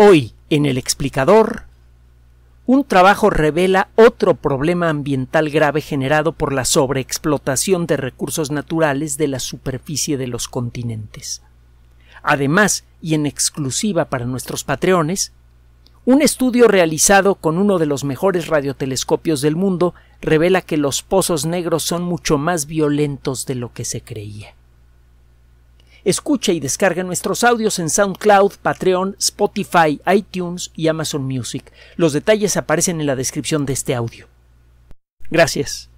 Hoy, en el explicador, un trabajo revela otro problema ambiental grave generado por la sobreexplotación de recursos naturales de la superficie de los continentes. Además, y en exclusiva para nuestros patreones, un estudio realizado con uno de los mejores radiotelescopios del mundo revela que los pozos negros son mucho más violentos de lo que se creía. Escucha y descarga nuestros audios en SoundCloud, Patreon, Spotify, iTunes y Amazon Music. Los detalles aparecen en la descripción de este audio. Gracias.